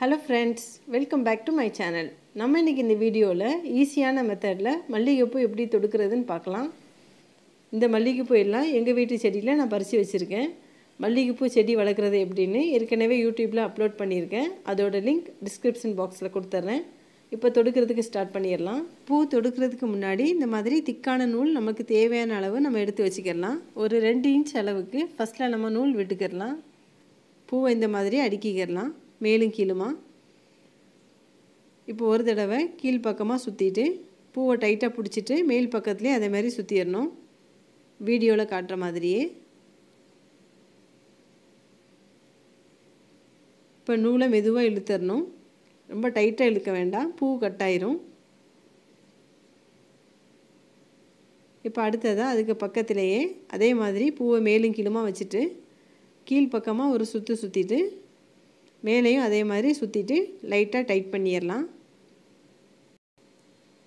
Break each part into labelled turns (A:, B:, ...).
A: hello friends welcome back to my channel நம்ம இன்றைக்கி இந்த வீடியோவில் ஈஸியான மெத்தடில் மல்லிகைப்பூ எப்படி தொடுக்கிறதுன்னு பார்க்கலாம் இந்த மல்லிகைப்பூ எல்லாம் எங்கள் வீட்டு செடியில் நான் பறித்து வச்சுருக்கேன் மல்லிகைப்பூ செடி வளர்க்குறது எப்படின்னு ஏற்கனவே யூடியூப்பில் அப்லோட் பண்ணியிருக்கேன் அதோட லிங்க் டிஸ்கிரிப்ஷன் பாக்ஸில் கொடுத்துட்றேன் இப்போ தொடுக்கிறதுக்கு ஸ்டார்ட் பண்ணிடலாம் பூ தொடுக்கிறதுக்கு முன்னாடி இந்த மாதிரி திக்கான நூல் நமக்கு தேவையான அளவு நம்ம எடுத்து வச்சுக்கிடலாம் ஒரு ரெண்டு இன்ச் அளவுக்கு ஃபஸ்ட்டில் நம்ம நூல் விட்டுக்கிடலாம் பூவை இந்த மாதிரி அடுக்கிக்கிடலாம் மேலும் கீழுமா இப்போ ஒரு தடவை கீழ் பக்கமாக சுற்றிட்டு பூவை டைட்டாக பிடிச்சிட்டு மேல் பக்கத்துலேயே அதே மாதிரி சுற்றிடணும் வீடியோவில் காட்டுற மாதிரியே இப்போ நூலை மெதுவாக இழுத்துடணும் ரொம்ப டைட்டாக இழுக்க வேண்டாம் பூ கட்டாயிரும் இப்போ அடுத்ததாக அதுக்கு பக்கத்திலேயே அதே மாதிரி பூவை மேலும் கீழுமாக வச்சுட்டு பக்கமாக ஒரு சுற்று சுற்றிட்டு மேலேயும் அதே மாதிரி சுற்றிட்டு லைட்டாக டைட் பண்ணிடலாம்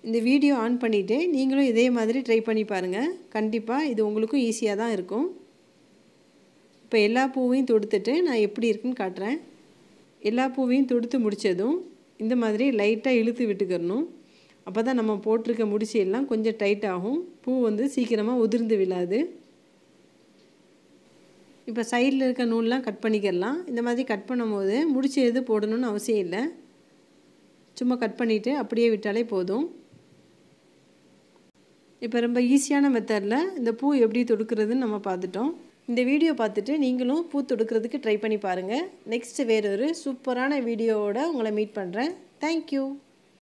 A: இந்த வீடியோ ஆன் பண்ணிவிட்டு நீங்களும் இதே மாதிரி ட்ரை பண்ணி பாருங்கள் கண்டிப்பாக இது உங்களுக்கும் ஈஸியாக தான் இருக்கும் இப்போ எல்லா பூவையும் தொடுத்துட்டு நான் எப்படி இருக்குன்னு காட்டுறேன் எல்லா பூவையும் தொடுத்து முடித்ததும் இந்த மாதிரி லைட்டாக இழுத்து விட்டுக்கிறணும் அப்போ தான் நம்ம போட்டிருக்க முடிச்சு எல்லாம் கொஞ்சம் டைட் ஆகும் பூ வந்து சீக்கிரமாக உதிர்ந்து விழாது இப்போ சைடில் இருக்க நூல்லாம் கட் பண்ணிக்கிடலாம் இந்த மாதிரி கட் பண்ணும்போது முடிச்சு எது போடணும்னு அவசியம் இல்லை சும்மா கட் பண்ணிவிட்டு அப்படியே விட்டாலே போதும் இப்போ ரொம்ப ஈஸியான மெத்தடில் இந்த பூ எப்படி தொடுக்கிறதுன்னு நம்ம பார்த்துட்டோம் இந்த வீடியோ பார்த்துட்டு நீங்களும் பூ தொடுக்கிறதுக்கு ட்ரை பண்ணி பாருங்கள் நெக்ஸ்ட்டு வேறொரு சூப்பரான வீடியோவோடு உங்களை மீட் பண்ணுறேன் தேங்க்யூ